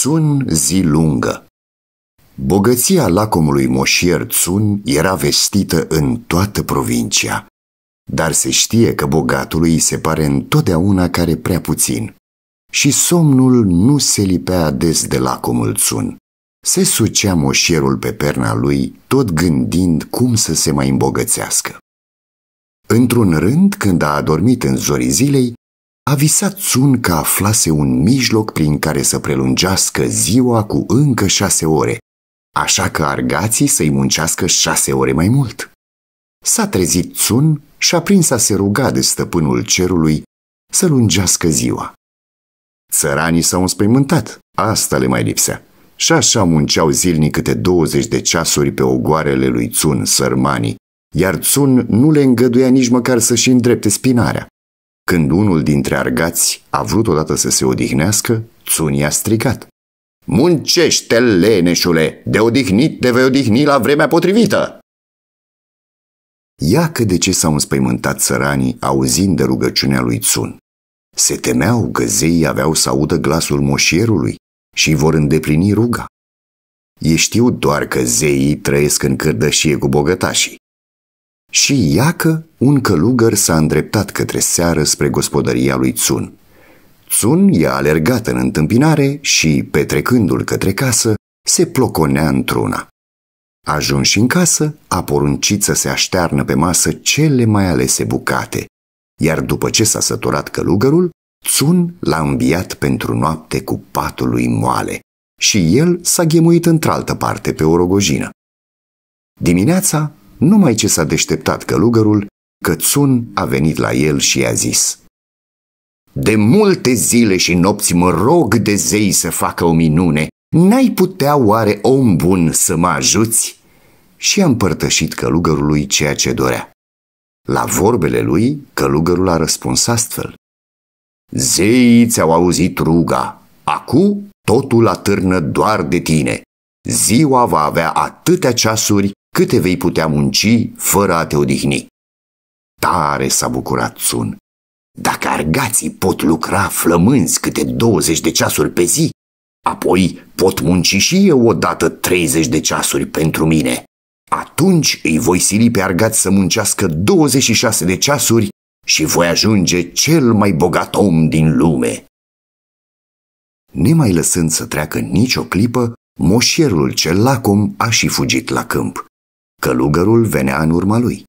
Țun zi lungă. Bogăția lacomului moșier Țun era vestită în toată provincia, dar se știe că bogatului îi se pare întotdeauna care prea puțin și somnul nu se lipea des de lacomul Țun. Se sucea moșierul pe perna lui, tot gândind cum să se mai îmbogățească. Într-un rând, când a adormit în zorii zilei, a visat Sun că aflase un mijloc prin care să prelungească ziua cu încă șase ore, așa că argații să-i muncească șase ore mai mult. S-a trezit Sun și a prins a se ruga de stăpânul cerului să lungească ziua. Țăranii s-au înspăimântat, asta le mai lipsea. Și așa munceau zilnic câte 20 de ceasuri pe ogoarele lui Țun, sărmanii, iar Țun nu le îngăduia nici măcar să-și îndrepte spinarea. Când unul dintre argați a vrut odată să se odihnească, Țuni a strigat. Muncește, leneșule! De odihnit te vei odihni la vremea potrivită! Iacă de ce s-au înspăimântat săranii auzind de rugăciunea lui Țun. Se temeau că zeii aveau să audă glasul moșierului și vor îndeplini ruga. Ei știu doar că zeii trăiesc în cârdășie cu bogătașii. Și iacă un călugăr s-a îndreptat către seară spre gospodăria lui Țun. Țun i-a alergat în întâmpinare și, petrecându-l către casă, se ploconea într-una. Ajunși în casă, a poruncit să se aștearnă pe masă cele mai alese bucate, iar după ce s-a săturat călugărul, Țun l-a înviat pentru noapte cu patul lui moale și el s-a ghemuit într-altă parte pe o rogojină. Dimineața, numai ce s-a deșteptat călugărul, Cățun a venit la el și i-a zis De multe zile și nopți mă rog de zei să facă o minune, n-ai putea oare om bun să mă ajuți? Și a împărtășit călugărului ceea ce dorea. La vorbele lui, călugărul a răspuns astfel. Zeii ți-au auzit ruga, acum totul atârnă doar de tine. Ziua va avea atâtea ceasuri câte vei putea munci fără a te odihni. Tare s-a bucurat Sun. Dacă argații pot lucra flămânzi câte 20 de ceasuri pe zi, apoi pot munci și eu odată 30 de ceasuri pentru mine. Atunci îi voi sili pe argați să muncească 26 de ceasuri și voi ajunge cel mai bogat om din lume. Nemai lăsând să treacă nicio clipă, moșierul cel lacom a și fugit la câmp. Călugărul venea în urma lui.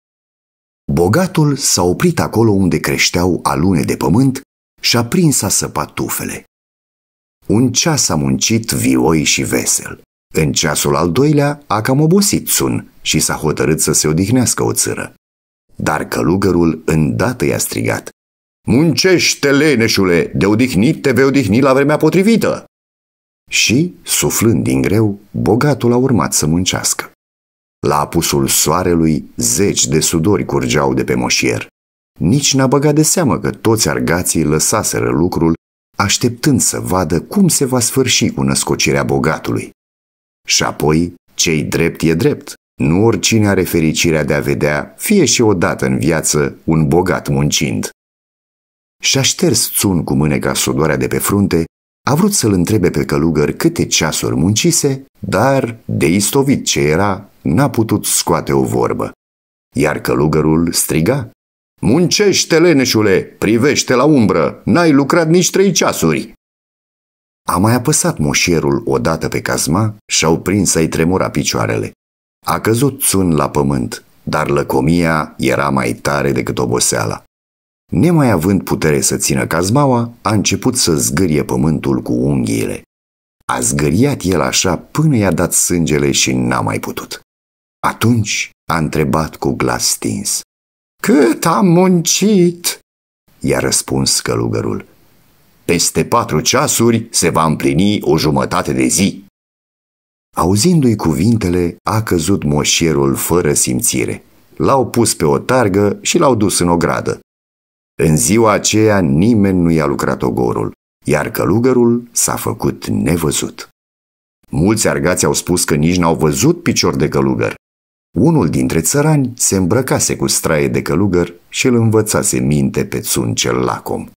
Bogatul s-a oprit acolo unde creșteau alune de pământ și a prins a săpat tufele. Un ceas a muncit vioi și vesel. În ceasul al doilea a cam obosit sun și s-a hotărât să se odihnească o țără. Dar călugărul îndată i-a strigat. Muncește, leneșule, de odihnit te vei odihni la vremea potrivită! Și, suflând din greu, bogatul a urmat să muncească. La apusul soarelui, zeci de sudori curgeau de pe moșier. Nici n-a băgat de seamă că toți argații lăsaseră lucrul, așteptând să vadă cum se va sfârși cu născocirea bogatului. Și apoi, cei drept e drept. Nu oricine are fericirea de a vedea, fie și odată în viață, un bogat muncind. Și-a șters țun cu mâneca sudoarea de pe frunte, a vrut să-l întrebe pe călugăr câte ceasuri muncise, dar, de istovit ce era, n-a putut scoate o vorbă. Iar călugărul striga. Muncește, leneșule, privește la umbră, n-ai lucrat nici trei ceasuri. A mai apăsat moșierul odată pe cazma și-au prins să-i tremura picioarele. A căzut sun la pământ, dar lăcomia era mai tare decât oboseala. Nemai având putere să țină cazmaua, a început să zgârie pământul cu unghiile. A zgâriat el așa până i-a dat sângele și n-a mai putut. Atunci a întrebat cu glas stins. Cât am muncit? I-a răspuns călugărul. Peste patru ceasuri se va împlini o jumătate de zi. Auzindu-i cuvintele, a căzut moșierul fără simțire. L-au pus pe o targă și l-au dus în o gradă. În ziua aceea nimeni nu i-a lucrat ogorul, iar călugărul s-a făcut nevăzut. Mulți argați au spus că nici n-au văzut picior de călugăr, unul dintre țărani se îmbrăcase cu straie de călugăr și îl învățase minte pe țun cel lacom.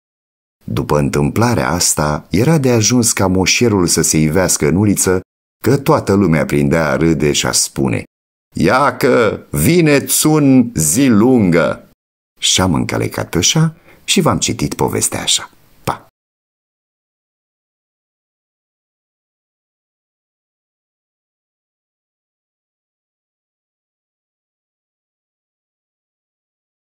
După întâmplarea asta, era de ajuns ca moșierul să se ivească în uliță, că toată lumea prindea a râde și a spune Ia că vine țun zi lungă! Și-am încălecat pe și v-am citit povestea așa.